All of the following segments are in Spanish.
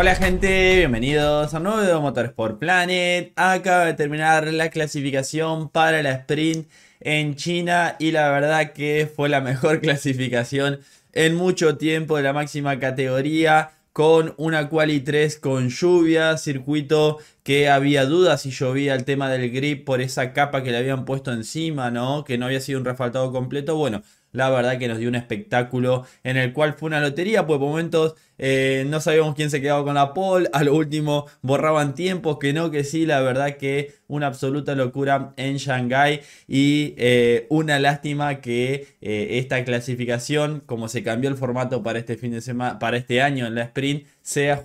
Hola gente, bienvenidos a un nuevo video Motorsport Planet. Acaba de terminar la clasificación para la sprint en China y la verdad que fue la mejor clasificación en mucho tiempo de la máxima categoría con una quali 3 con lluvia, circuito que había dudas si llovía el tema del grip por esa capa que le habían puesto encima, ¿no? Que no había sido un refaltado completo. Bueno, la verdad que nos dio un espectáculo en el cual fue una lotería, pues por momentos eh, no sabíamos quién se quedaba con la pole, a lo último borraban tiempos, que no, que sí, la verdad que una absoluta locura en Shanghai y eh, una lástima que eh, esta clasificación, como se cambió el formato para este fin de semana, para este año en la sprint, sea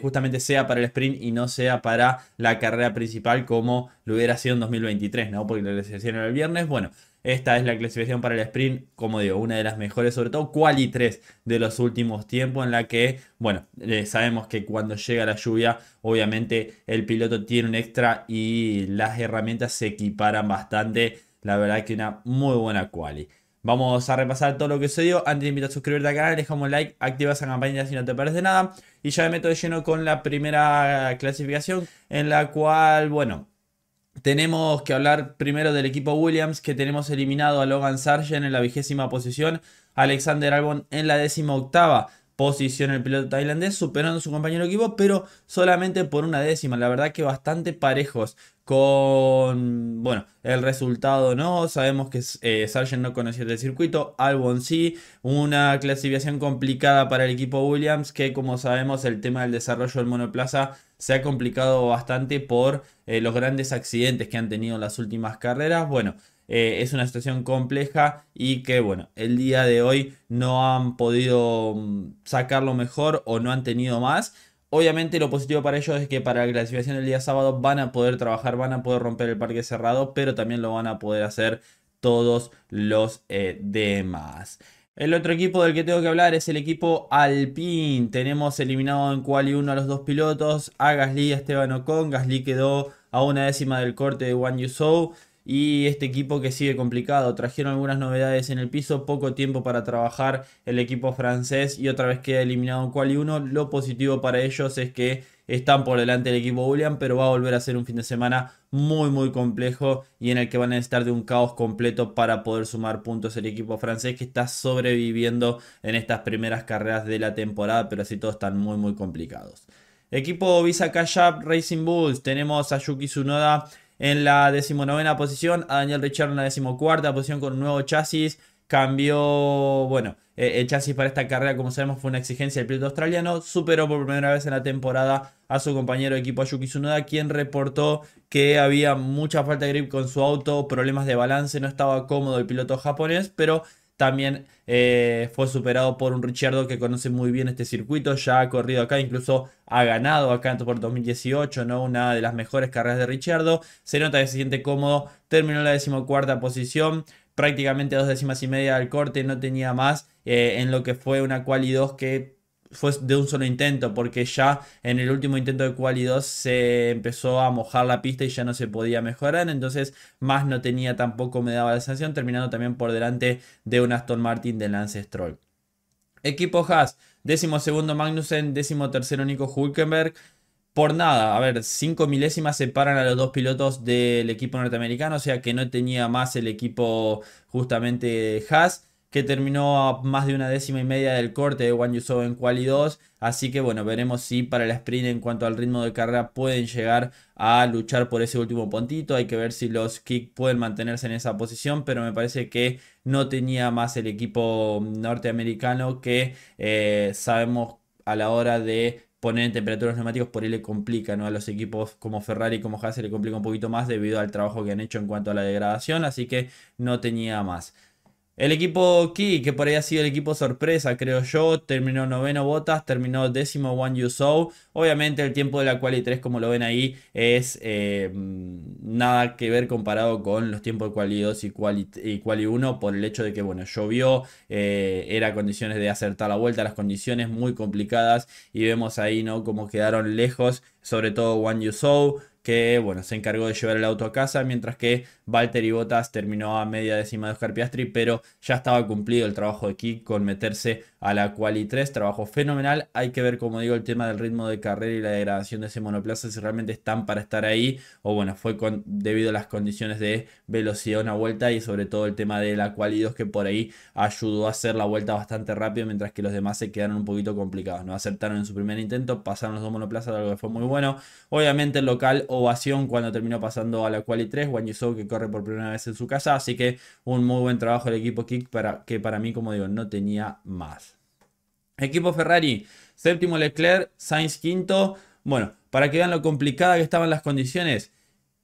justamente sea para el sprint y no sea para la carrera principal como lo hubiera sido en 2023, ¿no? Porque lo hicieron el viernes, bueno, esta es la clasificación para el sprint, como digo, una de las mejores, sobre todo quali 3 de los últimos tiempos, en la que, bueno, eh, sabemos que cuando llega la lluvia, obviamente el piloto tiene un extra y las herramientas se equiparan bastante. La verdad que una muy buena quali. Vamos a repasar todo lo que se dio. Antes te invito a suscribirte al canal, dejamos un like, activa esa campanita si no te parece nada. Y ya me meto de lleno con la primera clasificación, en la cual, bueno, tenemos que hablar primero del equipo Williams, que tenemos eliminado a Logan Sargent en la vigésima posición, Alexander Albon en la décima octava posición el piloto tailandés, superando a su compañero equipo, pero solamente por una décima. La verdad que bastante parejos con, bueno, el resultado no, sabemos que eh, Sargent no conoció el circuito, Albon sí, una clasificación complicada para el equipo Williams que como sabemos el tema del desarrollo del monoplaza se ha complicado bastante por eh, los grandes accidentes que han tenido en las últimas carreras, bueno. Eh, es una situación compleja y que bueno, el día de hoy no han podido mm, sacarlo mejor o no han tenido más Obviamente lo positivo para ellos es que para la clasificación del día sábado van a poder trabajar, van a poder romper el parque cerrado, pero también lo van a poder hacer todos los eh, demás. El otro equipo del que tengo que hablar es el equipo Alpine. Tenemos eliminado en y uno a los dos pilotos, a Gasly y a Esteban Ocon. Gasly quedó a una décima del corte de Juan Yusou y este equipo que sigue complicado. Trajeron algunas novedades en el piso, poco tiempo para trabajar el equipo francés y otra vez queda eliminado cual y uno. Lo positivo para ellos es que están por delante del equipo William, pero va a volver a ser un fin de semana muy muy complejo y en el que van a necesitar de un caos completo para poder sumar puntos el equipo francés que está sobreviviendo en estas primeras carreras de la temporada, pero así todos están muy muy complicados. Equipo Visa Racing Bulls, tenemos a Yuki Tsunoda en la decimonovena posición, a Daniel Richard en la decimocuarta posición con un nuevo chasis. Cambió, bueno, eh, el chasis para esta carrera, como sabemos, fue una exigencia del piloto australiano. Superó por primera vez en la temporada a su compañero de equipo Ayuki Tsunoda, quien reportó que había mucha falta de grip con su auto, problemas de balance, no estaba cómodo el piloto japonés, pero también eh, fue superado por un Richardo que conoce muy bien este circuito, ya ha corrido acá, incluso ha ganado acá por 2018, ¿no? Una de las mejores carreras de Richardo. Se nota que se siente cómodo, terminó la decimocuarta posición, prácticamente dos décimas y media al corte, no tenía más eh, en lo que fue una quali 2 que fue de un solo intento, porque ya en el último intento de Quali 2 se empezó a mojar la pista y ya no se podía mejorar, entonces más no tenía tampoco, me daba la sensación, terminando también por delante de un Aston Martin de Lance Stroll. Equipo Haas, décimo segundo Magnussen, décimo tercero Nico Hulkenberg. Por nada, a ver, cinco milésimas separan a los dos pilotos del equipo norteamericano, o sea que no tenía más el equipo justamente Haas que terminó a más de una décima y media del corte de Wang Yusou en quali 2. Así que bueno, veremos si para el sprint en cuanto al ritmo de carrera pueden llegar a luchar por ese último puntito. Hay que ver si los Kick pueden mantenerse en esa posición, pero me parece que no tenía más el equipo norteamericano que eh, sabemos a la hora de poner en temperaturas neumáticos por ahí le complica, ¿no? A los equipos como Ferrari y como Haas le complica un poquito más debido al trabajo que han hecho en cuanto a la degradación, así que no tenía más. El equipo Key, que por ahí ha sido el equipo sorpresa, creo yo, terminó noveno Botas, terminó décimo One You Show. Obviamente el tiempo de la quali 3, como lo ven ahí, es eh, nada que ver comparado con los tiempos de quali 2 y quali, y 1 por el hecho de que, bueno, llovió, eh, era condiciones de acertar la vuelta, las condiciones muy complicadas y vemos ahí, ¿no? Como quedaron lejos sobre todo One Yu que bueno, se encargó de llevar el auto a casa, mientras que Valtteri Bottas terminó a media décima de Oscar Piastri, pero ya estaba cumplido el trabajo de Kik con meterse a la Quali 3, trabajo fenomenal, hay que ver como digo el tema del ritmo de carrera y la degradación de ese monoplaza, si realmente están para estar ahí, o bueno, fue con, debido a las condiciones de velocidad una vuelta y sobre todo el tema de la Quali 2 que por ahí ayudó a hacer la vuelta bastante rápido, mientras que los demás se quedaron un poquito complicados, no acertaron en su primer intento, pasaron los dos monoplazas, algo que fue muy bueno. Obviamente el local ovación cuando terminó pasando a la quali 3, Guanyuzou que corre por primera vez en su casa, así que un muy buen trabajo el equipo Kick para, que para mí, como digo, no tenía más. Equipo Ferrari, séptimo Leclerc, Sainz quinto. Bueno, para que vean lo complicada que estaban las condiciones.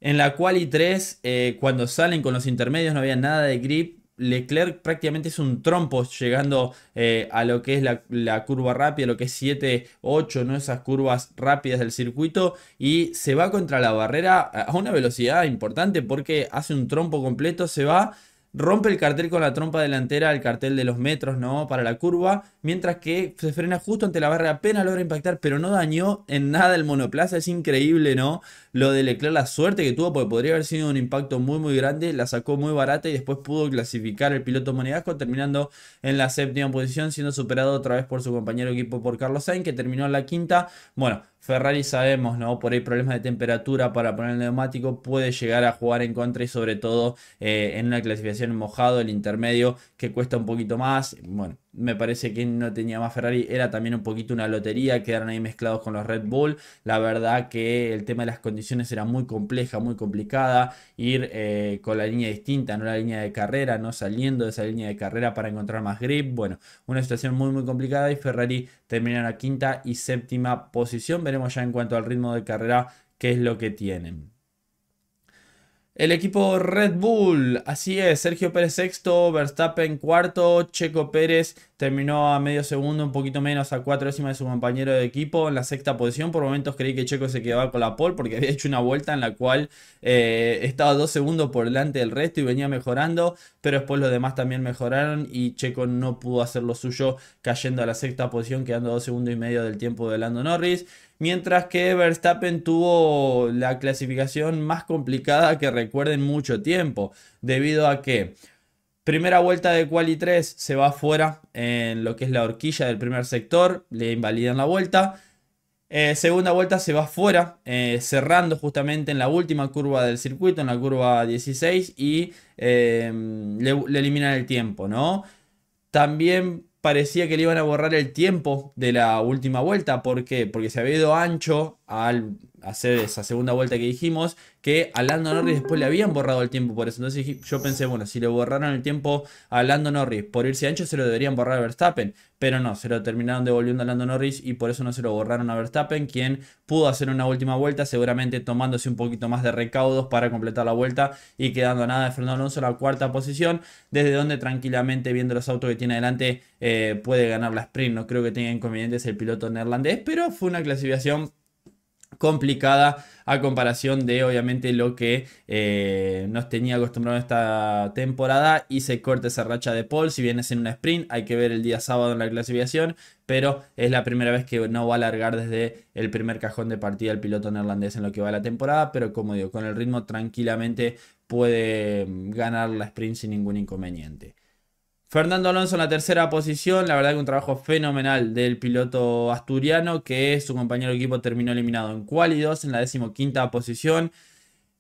En la quali 3, eh, cuando salen con los intermedios no había nada de grip, Leclerc prácticamente es un trompo llegando eh, a lo que es la, curva rápida, lo que es 7, 8, ¿no? esas curvas rápidas del circuito y se va contra la barrera a una velocidad importante porque hace un trompo completo, se va rompe el cartel con la trompa delantera el cartel de los metros, ¿no? Para la curva, mientras que se frena justo ante la barra, apenas logra impactar, pero no dañó en nada el monoplaza, es increíble, ¿no? Lo de Leclerc, la suerte que tuvo, porque podría haber sido un impacto muy, muy grande, la sacó muy barata y después pudo clasificar el piloto monegasco, terminando en la séptima posición, siendo superado otra vez por su compañero equipo, por Carlos Sainz, que terminó en la quinta. Bueno, Ferrari sabemos, ¿no? Por ahí problemas de temperatura para poner el neumático puede llegar a jugar en contra y sobre todo eh, en una clasificación mojado, el intermedio que cuesta un poquito más. Bueno, me parece que no tenía más Ferrari, era también un poquito una lotería, quedaron ahí mezclados con los Red Bull, la verdad que el tema de las condiciones era muy compleja, muy complicada, ir eh, con la línea distinta, no la línea de carrera, no saliendo de esa línea de carrera para encontrar más grip, bueno, una situación muy muy complicada y Ferrari termina en la quinta y séptima posición, veremos ya en cuanto al ritmo de carrera qué es lo que tienen. El equipo Red Bull, así es, Sergio Pérez sexto, Verstappen cuarto, Checo Pérez terminó a medio segundo, un poquito menos a cuatro décimas de su compañero de equipo en la sexta posición. Por momentos creí que Checo se quedaba con la pole porque había hecho una vuelta en la cual eh, estaba dos segundos por delante del resto y venía mejorando, pero después los demás también mejoraron y Checo no pudo hacer lo suyo cayendo a la sexta posición, quedando dos segundos y medio del tiempo de Lando Norris mientras que Verstappen tuvo la clasificación más complicada que recuerden mucho tiempo, debido a que primera vuelta de Quali 3 se va fuera en lo que es la horquilla del primer sector, le invalidan la vuelta. Eh, segunda vuelta se va fuera, eh, cerrando justamente en la última curva del circuito, en la curva 16, y eh, le, le eliminan el tiempo, ¿no? También parecía que le iban a borrar el tiempo de la última vuelta. ¿Por qué? Porque se había ido ancho al hacer esa segunda vuelta que dijimos, que a Lando Norris después le habían borrado el tiempo por eso. Entonces yo pensé, bueno, si le borraron el tiempo a Lando Norris por irse ancho, se lo deberían borrar a Verstappen. Pero no, se lo terminaron devolviendo a Lando Norris y por eso no se lo borraron a Verstappen, quien pudo hacer una última vuelta, seguramente tomándose un poquito más de recaudos para completar la vuelta y quedando nada de Fernando Alonso en la cuarta posición, desde donde tranquilamente viendo los autos que tiene adelante eh, puede ganar la sprint. No creo que tenga inconvenientes el piloto neerlandés, pero fue una clasificación complicada a comparación de obviamente lo que eh, nos tenía acostumbrado esta temporada y se corta esa racha de Paul si vienes en una sprint hay que ver el día sábado en la clasificación pero es la primera vez que no va a largar desde el primer cajón de partida el piloto neerlandés en lo que va la temporada pero como digo con el ritmo tranquilamente puede mm, ganar la sprint sin ningún inconveniente Fernando Alonso en la tercera posición, la verdad que un trabajo fenomenal del piloto asturiano que su compañero de equipo terminó eliminado en cual 2 en la decimoquinta posición.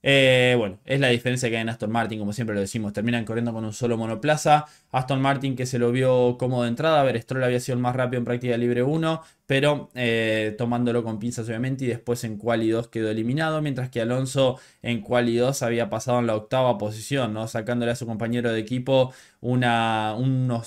Eh, bueno, es la diferencia que hay en Aston Martin, como siempre lo decimos. Terminan corriendo con un solo monoplaza. Aston Martin que se lo vio cómodo de entrada. A ver, Stroll había sido el más rápido en práctica libre 1, pero eh, tomándolo con pinzas obviamente. Y después en y 2 quedó eliminado, mientras que Alonso en y 2 había pasado en la octava posición, ¿no? sacándole a su compañero de equipo una, unos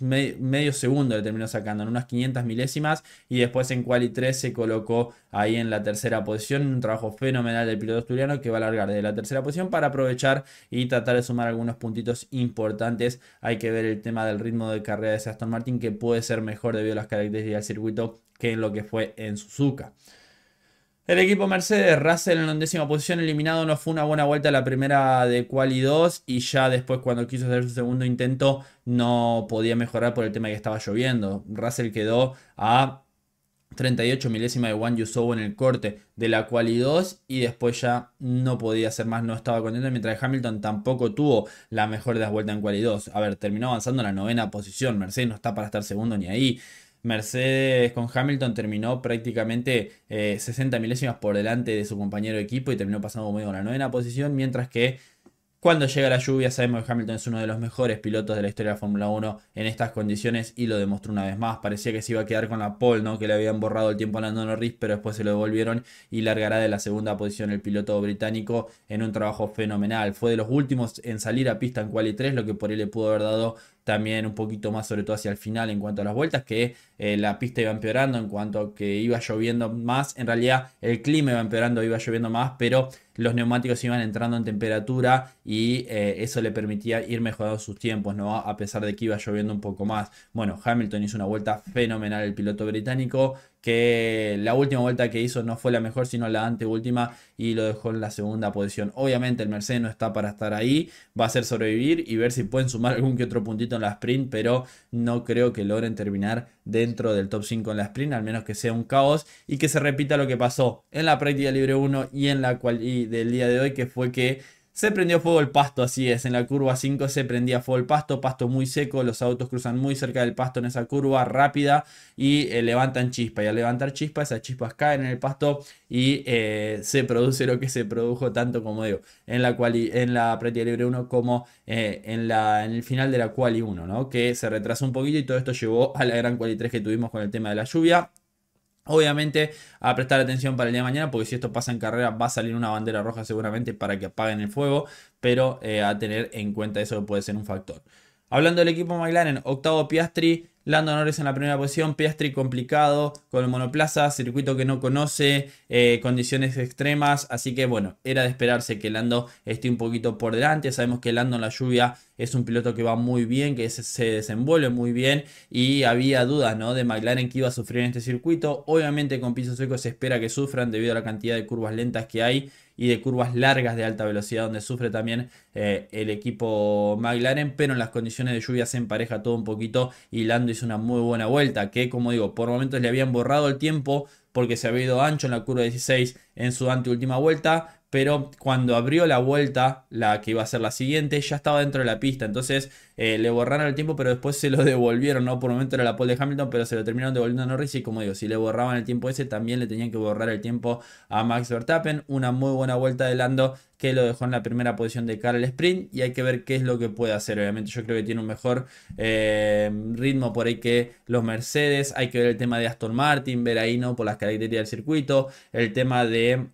medio segundo le terminó sacando, en unas 500 milésimas. Y después en quali 3 se colocó ahí en la tercera posición. Un trabajo fenomenal del piloto asturiano que va a largar de la tercera posición para aprovechar y tratar de sumar algunos puntitos importantes. Hay que ver el tema del ritmo de carrera de Aston Martin que puede ser mejor debido a las características del circuito que en lo que fue en Suzuka. El equipo Mercedes, Russell en la undécima posición, eliminado, no fue una buena vuelta la primera de Quali 2 y ya después cuando quiso hacer su segundo intento no podía mejorar por el tema que estaba lloviendo. Russell quedó a 38 milésima de Wang Yusobo en el corte de la Quali 2 y después ya no podía hacer más, no estaba contento, mientras Hamilton tampoco tuvo la mejor de las vueltas en Quali 2. A ver, terminó avanzando en la novena posición, Mercedes no está para estar segundo ni ahí. Mercedes con Hamilton terminó prácticamente 60 eh, milésimas por delante de su compañero de equipo y terminó pasando muy a la novena posición, mientras que cuando llega la lluvia sabemos que Hamilton es uno de los mejores pilotos de la historia de la Fórmula 1 en estas condiciones y lo demostró una vez más. Parecía que se iba a quedar con la pole, ¿no? que le habían borrado el tiempo a Lando Norris, pero después se lo devolvieron y largará de la segunda posición el piloto británico en un trabajo fenomenal. Fue de los últimos en salir a pista en quali 3, lo que por él le pudo haber dado también un poquito más, sobre todo hacia el final, en cuanto a las vueltas, que eh, la pista iba empeorando en cuanto que iba lloviendo más. En realidad, el clima iba empeorando, iba lloviendo más, pero los neumáticos iban entrando en temperatura y eh, eso le permitía ir mejorando sus tiempos, ¿no? A pesar de que iba lloviendo un poco más. Bueno, Hamilton hizo una vuelta fenomenal el piloto británico que la última vuelta que hizo no fue la mejor, sino la anteúltima y lo dejó en la segunda posición. Obviamente el Mercedes no está para estar ahí, va a ser sobrevivir y ver si pueden sumar algún que otro puntito en la sprint, pero no creo que logren terminar dentro del top 5 en la sprint, al menos que sea un caos y que se repita lo que pasó en la práctica libre 1 y en la cual y del día de hoy, que fue que se prendió fuego el pasto, así es. En la curva 5 se prendía fuego el pasto, pasto muy seco, los autos cruzan muy cerca del pasto en esa curva rápida y eh, levantan chispa. Y al levantar chispa, esas chispas caen en el pasto y eh, se produce lo que se produjo tanto como digo, en la, en la práctica libre 1 como eh, en, la, en el final de la quali 1, ¿no? Que se retrasó un poquito y todo esto llevó a la gran quali 3 que tuvimos con el tema de la lluvia. Obviamente a prestar atención para el día de mañana, porque si esto pasa en carrera va a salir una bandera roja seguramente para que apaguen el fuego, pero eh, a tener en cuenta eso que puede ser un factor. Hablando del equipo McLaren, octavo Piastri, Lando Norris en la primera posición, Piastri complicado, con el monoplaza, circuito que no conoce, eh, condiciones extremas, así que bueno, era de esperarse que Lando esté un poquito por delante, sabemos que Lando en la lluvia es un piloto que va muy bien, que se desenvuelve muy bien y había dudas ¿no? de McLaren que iba a sufrir en este circuito, obviamente con piso seco se espera que sufran debido a la cantidad de curvas lentas que hay, y de curvas largas de alta velocidad donde sufre también eh, el equipo McLaren, pero en las condiciones de lluvia se empareja todo un poquito y Lando hizo una muy buena vuelta que como digo, por momentos le habían borrado el tiempo porque se había ido ancho en la curva 16 en su anteúltima vuelta, pero cuando abrió la vuelta, la que iba a ser la siguiente, ya estaba dentro de la pista. Entonces eh, le borraron el tiempo, pero después se lo devolvieron, ¿no? Por un momento era la pole de Hamilton, pero se lo terminaron devolviendo a Norris. Y como digo, si le borraban el tiempo ese, también le tenían que borrar el tiempo a Max Verstappen. Una muy buena vuelta de Lando que lo dejó en la primera posición de cara al sprint. Y hay que ver qué es lo que puede hacer. Obviamente, yo creo que tiene un mejor eh, ritmo por ahí que los Mercedes. Hay que ver el tema de Aston Martin, ver ahí, ¿no? Por las características del circuito, el tema de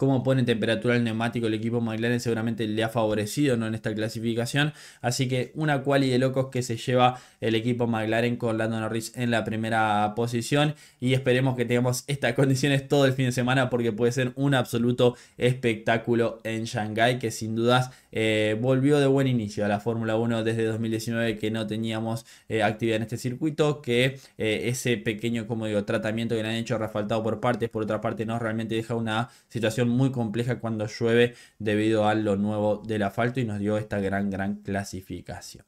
cómo pone temperatura el neumático el equipo McLaren seguramente le ha favorecido ¿no? en esta clasificación. Así que una quali de locos que se lleva el equipo McLaren con Lando Norris en la primera posición. Y esperemos que tengamos estas condiciones todo el fin de semana porque puede ser un absoluto espectáculo en Shanghai que sin dudas eh, volvió de buen inicio a la Fórmula 1 desde 2019 que no teníamos eh, actividad en este circuito, que eh, ese pequeño, como digo, tratamiento que le han hecho refaltado por partes, por otra parte no realmente deja una situación muy compleja cuando llueve debido a lo nuevo del asfalto y nos dio esta gran, gran clasificación.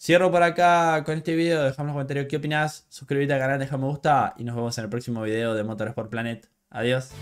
Cierro por acá con este video, dejame en los comentarios qué opinas, suscríbete al canal, deja me gusta y nos vemos en el próximo video de Motorsport Planet. Adiós.